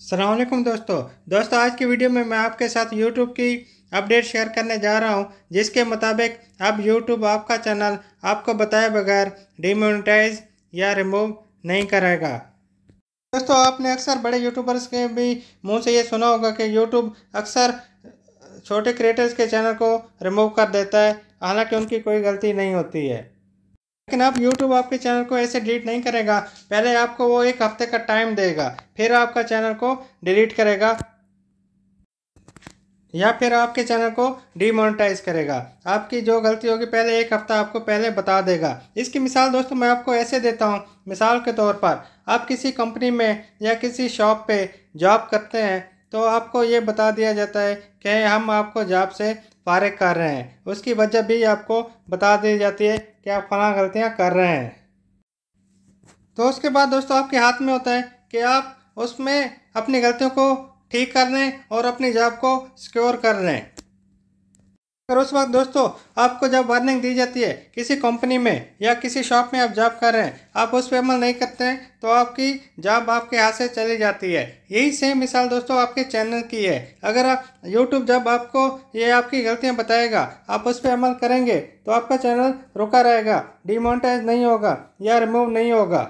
सलामकुम दोस्तों दोस्तों आज की वीडियो में मैं आपके साथ यूट्यूब की अपडेट शेयर करने जा रहा हूं जिसके मुताबिक अब यूट्यूब आपका चैनल आपको बताए बगैर डिमोनिटाइज या रिमूव नहीं करेगा दोस्तों आपने अक्सर बड़े यूट्यूबर्स के भी मुंह से ये सुना होगा कि यूट्यूब अक्सर छोटे क्रिएटर्स के चैनल को रिमूव कर देता है हालांकि उनकी कोई गलती नहीं होती है लेकिन अब YouTube आपके चैनल को ऐसे डिलीट नहीं करेगा पहले आपको वो एक हफ्ते का टाइम देगा फिर आपका चैनल को डिलीट करेगा या फिर आपके चैनल को डीमोनेटाइज करेगा आपकी जो गलती होगी पहले एक हफ्ता आपको पहले बता देगा इसकी मिसाल दोस्तों मैं आपको ऐसे देता हूँ मिसाल के तौर पर आप किसी कंपनी में या किसी शॉप पे जॉब करते हैं तो आपको ये बता दिया जाता है कि हम आपको जॉब से कार्य कर रहे हैं उसकी वजह भी आपको बता दी जाती है कि आप फला गलतियाँ कर रहे हैं तो उसके बाद दोस्तों आपके हाथ में होता है कि आप उसमें अपनी गलतियों को ठीक कर लें और अपनी जॉब को सिक्योर कर लें और उस वक्त दोस्तों आपको जब वार्निंग दी जाती है किसी कंपनी में या किसी शॉप में आप जॉब कर रहे हैं आप उस पर अमल नहीं करते हैं तो आपकी जॉब आपके हाथ से चली जाती है यही सेम मिसाल दोस्तों आपके चैनल की है अगर आप यूट्यूब जब आपको ये आपकी गलतियाँ बताएगा आप उस पर अमल करेंगे तो आपका चैनल रुका रहेगा डिमोनिटाइज नहीं होगा या रिमूव नहीं होगा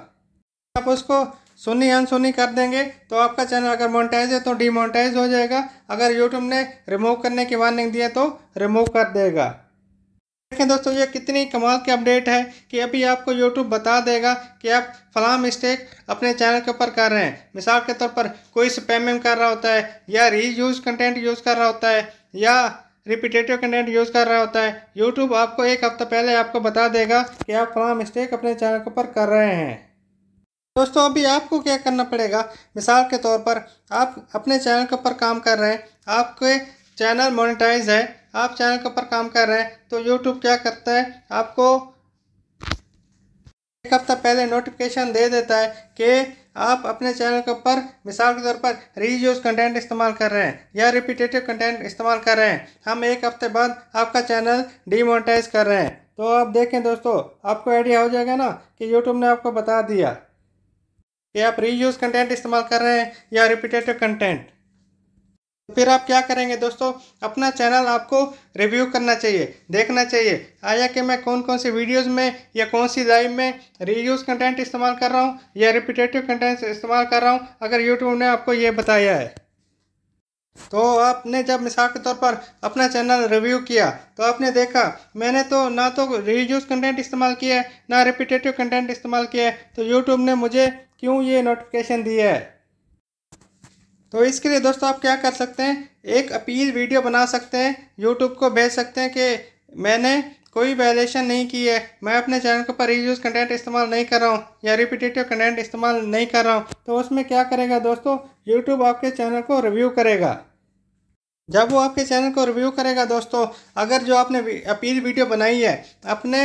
आप उसको सोनी अनसुनी कर देंगे तो आपका चैनल अगर मोनिटाइज है तो डीमोनिटाइज हो जाएगा अगर यूट्यूब ने रिमूव करने की वार्निंग दी है तो रिमूव कर देगा देखें दोस्तों ये कितनी कमाल की अपडेट है कि अभी आपको YouTube बता देगा कि आप फला मिस्टेक अपने चैनल के ऊपर कर रहे हैं मिसाल के तौर पर कोई स्पैमिंग कर रहा होता है या रीयूज कंटेंट यूज़ कर रहा होता है या रिपीटेटिव कंटेंट यूज़ कर रहा होता है यूट्यूब आपको एक हफ्ता पहले आपको बता देगा कि आप फला मिस्टेक अपने चैनल के ऊपर कर रहे हैं दोस्तों अभी आपको क्या करना पड़ेगा मिसाल के तौर पर आप अपने चैनल के ऊपर काम कर रहे हैं आपके चैनल मोनिटाइज है आप चैनल के ऊपर काम कर रहे हैं तो यूट्यूब क्या करता है आपको एक हफ्ता पहले नोटिफिकेशन दे देता है कि आप अपने चैनल के ऊपर मिसाल के तौर पर रीयूज कंटेंट इस्तेमाल कर रहे हैं या रिपीटेटिव कंटेंट इस्तेमाल कर रहे हैं हम एक हफ्ते बाद आपका चैनल डीमोनेटाइज कर रहे हैं तो आप देखें दोस्तों आपको आइडिया हो जाएगा ना कि यूट्यूब ने आपको बता दिया या आप रीयूज कंटेंट इस्तेमाल कर रहे हैं या रिपीटेटिव कंटेंट तो फिर आप क्या करेंगे दोस्तों अपना चैनल आपको रिव्यू करना चाहिए देखना चाहिए आया कि मैं कौन कौन सी वीडियोस में या कौन सी लाइव में रीयूज कंटेंट इस्तेमाल कर रहा हूँ या रिपीटेटिव कंटेंट इस्तेमाल कर रहा हूँ अगर यूट्यूब ने आपको ये बताया है तो आपने जब मिसाल के तौर पर अपना चैनल रिव्यू किया तो आपने देखा मैंने तो ना तो रीयूज कंटेंट इस्तेमाल किया है ना रिपीटेटिव कंटेंट इस्तेमाल किया है तो यूट्यूब ने मुझे क्यों ये नोटिफिकेशन दी है तो इसके लिए दोस्तों आप क्या कर सकते हैं एक अपील वीडियो बना सकते हैं यूट्यूब को भेज सकते हैं कि मैंने कोई वायलेशन नहीं की है मैं अपने चैनल के ऊपर रीयूज कंटेंट इस्तेमाल नहीं कर रहा हूँ या रिपीटेटिव कंटेंट इस्तेमाल नहीं कर रहा हूँ तो उसमें क्या करेगा दोस्तों यूट्यूब आपके चैनल को रिव्यू करेगा जब वो आपके चैनल को रिव्यू करेगा दोस्तों अगर जो आपने अपील वीडियो बनाई है अपने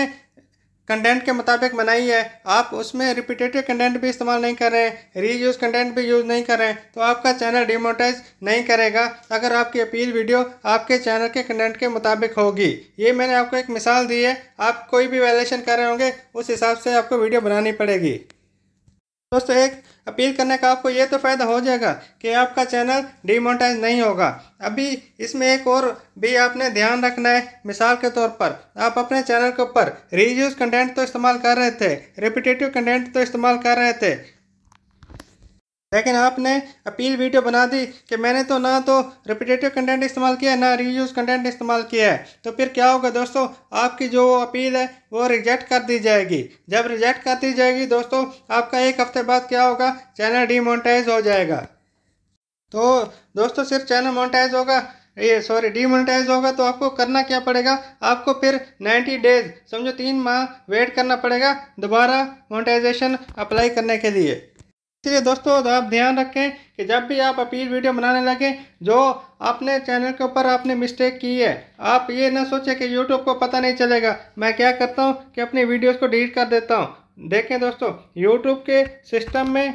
कंटेंट के मुताबिक बनाई है आप उसमें रिपीटेटिव कंटेंट भी इस्तेमाल नहीं कर रहे हैं रीयूज कंटेंट भी यूज़ नहीं कर रहे हैं तो आपका चैनल डिमोटाइज नहीं करेगा अगर आपकी अपील वीडियो आपके चैनल के कंटेंट के मुताबिक होगी ये मैंने आपको एक मिसाल दी है आप कोई भी वैलेशन कर रहे होंगे उस हिसाब से आपको वीडियो बनानी पड़ेगी दोस्तों एक अपील करने का आपको ये तो फ़ायदा हो जाएगा कि आपका चैनल डिमोनेटाइज नहीं होगा अभी इसमें एक और भी आपने ध्यान रखना है मिसाल के तौर पर आप अपने चैनल के ऊपर रीयूज कंटेंट तो इस्तेमाल कर रहे थे रिपीटेटिव कंटेंट तो इस्तेमाल कर रहे थे लेकिन आपने अपील वीडियो बना दी कि मैंने तो ना तो रिपीटेटिव कंटेंट इस्तेमाल किया है ना रीयूज कंटेंट इस्तेमाल किया है तो फिर क्या होगा दोस्तों आपकी जो अपील है वो रिजेक्ट कर दी जाएगी जब रिजेक्ट कर दी जाएगी दोस्तों आपका एक हफ्ते बाद क्या होगा चैनल डीमोनेटाइज हो जाएगा तो दोस्तों सिर्फ चैनल मोनेटाइज होगा ये सॉरी डीमोनेटाइज होगा तो आपको करना क्या पड़ेगा आपको फिर 90 डेज समझो तीन माह वेट करना पड़ेगा दोबारा मोनेटाइजेशन अप्लाई करने के लिए इसलिए दोस्तों आप ध्यान रखें कि जब भी आप अपील वीडियो बनाने लगें जो अपने चैनल के ऊपर आपने मिस्टेक की है आप ये ना सोचें कि यूट्यूब को पता नहीं चलेगा मैं क्या करता हूँ कि अपनी वीडियोज़ को डिलीट कर देता हूँ देखें दोस्तों यूट्यूब के सिस्टम में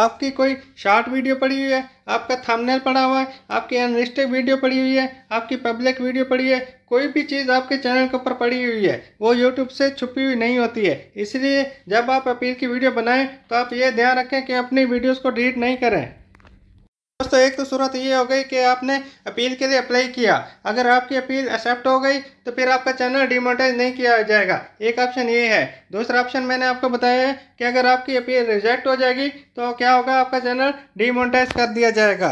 आपकी कोई शॉर्ट वीडियो पड़ी हुई है आपका थंबनेल पड़ा हुआ है आपकी अनलिस्टेड वीडियो पड़ी हुई है आपकी पब्लिक वीडियो पड़ी है कोई भी चीज़ आपके चैनल के ऊपर पड़ी हुई है वो यूट्यूब से छुपी हुई नहीं होती है इसलिए जब आप अपील की वीडियो बनाएं तो आप ये ध्यान रखें कि अपनी वीडियोज़ को डिलीट नहीं करें दोस्तों एक तो सूरत ये हो गई कि आपने अपील के लिए अप्लाई किया अगर आपकी अपील एक्सेप्ट हो गई तो फिर आपका चैनल डिमोटाइज नहीं किया जाएगा एक ऑप्शन ये है दूसरा ऑप्शन मैंने आपको बताया है कि अगर आपकी अपील रिजेक्ट हो जाएगी तो क्या होगा आपका चैनल डिमोटाइज कर दिया जाएगा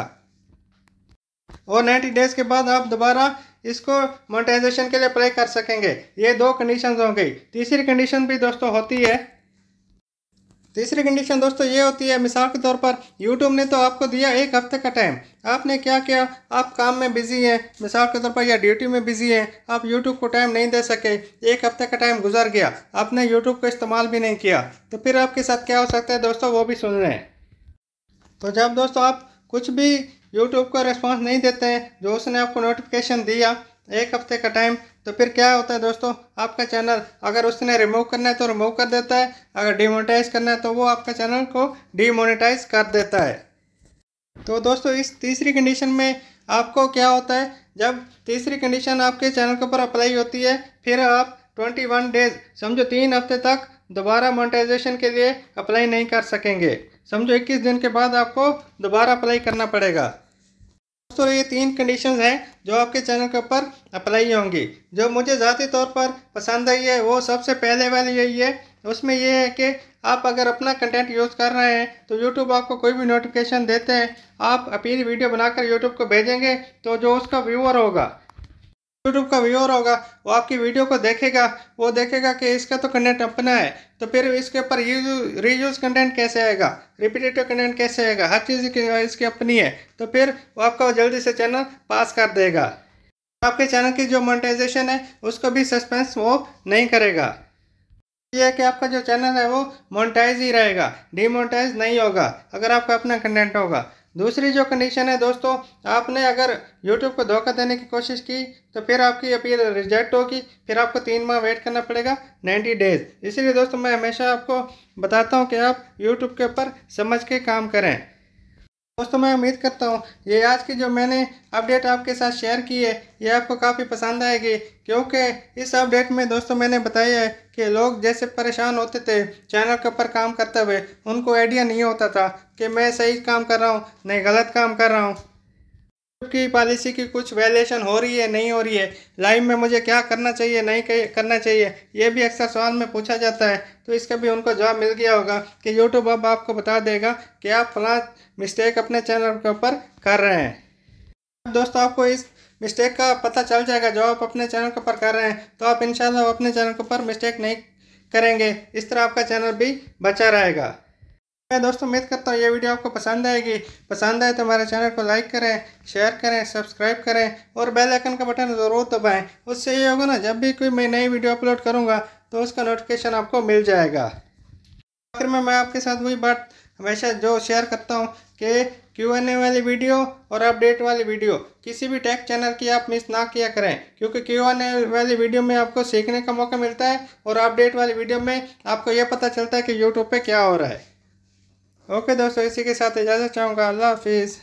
और नाइन्टी डेज़ के बाद आप दोबारा इसको मोनेटाइजेशन के लिए अप्लाई कर सकेंगे ये दो कंडीशन हो गई तीसरी कंडीशन भी दोस्तों होती है तीसरी कंडीशन दोस्तों ये होती है मिसाल के तौर पर यूट्यूब ने तो आपको दिया एक हफ्ते का टाइम आपने क्या किया आप काम में बिज़ी हैं मिसाल के तौर पर या ड्यूटी में बिज़ी हैं आप यूट्यूब को टाइम नहीं दे सके एक हफ्ते का टाइम गुजर गया आपने यूट्यूब का इस्तेमाल भी नहीं किया तो फिर आपके साथ क्या हो सकता है दोस्तों वो भी सुन रहे हैं तो जब दोस्तों आप कुछ भी यूट्यूब का रिस्पॉन्स नहीं देते हैं जो उसने आपको नोटिफिकेशन दिया एक हफ्ते का टाइम तो फिर क्या होता है दोस्तों आपका चैनल अगर उसने रिमूव करना है तो रिमूव कर देता है अगर डीमोनेटाइज करना है तो वो आपका चैनल को डीमोनेटाइज कर देता है तो दोस्तों इस तीसरी कंडीशन में आपको क्या होता है जब तीसरी कंडीशन आपके चैनल के ऊपर अप्लाई होती है फिर आप ट्वेंटी वन डेज समझो तीन हफ्ते तक दोबारा मोनेटाइजेशन के लिए अप्लाई नहीं कर सकेंगे समझो इक्कीस दिन के बाद आपको दोबारा अप्लाई करना पड़ेगा दोस्तों ये तीन कंडीशंस हैं जो आपके चैनल के ऊपर अप्लाई होंगी जो मुझे ज़ाती तौर पर पसंद आई है वो सबसे पहले वाली यही है उसमें यह है कि आप अगर अपना कंटेंट यूज़ कर रहे हैं तो यूट्यूब आपको कोई भी नोटिफिकेशन देते हैं आप अपनी वीडियो बनाकर यूट्यूब को भेजेंगे तो जो उसका व्यूअर होगा यूट्यूब का व्यूअर होगा वो आपकी वीडियो को देखेगा वो देखेगा कि इसका तो कंटेंट अपना है तो फिर इसके ऊपर यूज रीयूज कंटेंट कैसे आएगा रिपीटेटिव कंटेंट कैसे आएगा हर चीज़ की इसकी अपनी है तो फिर वो आपका जल्दी से चैनल पास कर देगा आपके चैनल की जो मोनेटाइजेशन है उसको भी सस्पेंस वो नहीं करेगा यह है कि आपका जो चैनल है वो मोनेटाइज ही रहेगा डीमोनेटाइज नहीं होगा अगर आपका अपना कंटेंट होगा दूसरी जो कंडीशन है दोस्तों आपने अगर यूट्यूब को धोखा देने की कोशिश की तो फिर आपकी अपील रिजेक्ट होगी फिर आपको तीन माह वेट करना पड़ेगा नाइन्टी डेज इसीलिए दोस्तों मैं हमेशा आपको बताता हूँ कि आप यूट्यूब के ऊपर समझ के काम करें दोस्तों मैं उम्मीद करता हूँ ये आज की जो मैंने अपडेट आपके साथ शेयर की है ये आपको काफ़ी पसंद आएगी क्योंकि इस अपडेट में दोस्तों मैंने बताया है कि लोग जैसे परेशान होते थे चैनल के ऊपर काम करते हुए उनको आइडिया नहीं होता था कि मैं सही काम कर रहा हूँ नहीं गलत काम कर रहा हूँ की पॉलिसी की कुछ वैलेशन हो रही है नहीं हो रही है लाइफ में मुझे क्या करना चाहिए नहीं करना चाहिए ये भी अक्सर सवाल में पूछा जाता है तो इसका भी उनको जवाब मिल गया होगा कि यूट्यूब अब आपको बता देगा कि आप फला मिस्टेक अपने चैनल के ऊपर कर रहे हैं दोस्तों आपको इस मिस्टेक का पता चल जाएगा जो आप अपने चैनल के ऊपर कर रहे हैं तो आप इन अपने चैनल के ऊपर मिस्टेक नहीं करेंगे इस तरह आपका चैनल भी बचा रहेगा दोस्तों उम्मीद करता हूँ ये वीडियो आपको पसंद आएगी पसंद आए तो हमारे चैनल को लाइक करें शेयर करें सब्सक्राइब करें और बेल आइकन का बटन ज़रूर दबाएं उससे ये होगा ना जब भी कोई मैं नई वीडियो अपलोड करूँगा तो उसका नोटिफिकेशन आपको मिल जाएगा आखिर में मैं आपके साथ वही बात हमेशा जो शेयर करता हूँ कि क्यू एन ए वाली वीडियो और अपडेट वाली वीडियो किसी भी टेक चैनल की आप मिस ना किया करें क्योंकि क्यू एन ए वाली वीडियो में आपको सीखने का मौका मिलता है और अपडेट वाली वीडियो में आपको यह पता चलता है कि यूट्यूब पर क्या हो रहा है ओके दोस्तों इसी के साथ इजाज़त चाहूँगा अल्लाह हाफिज़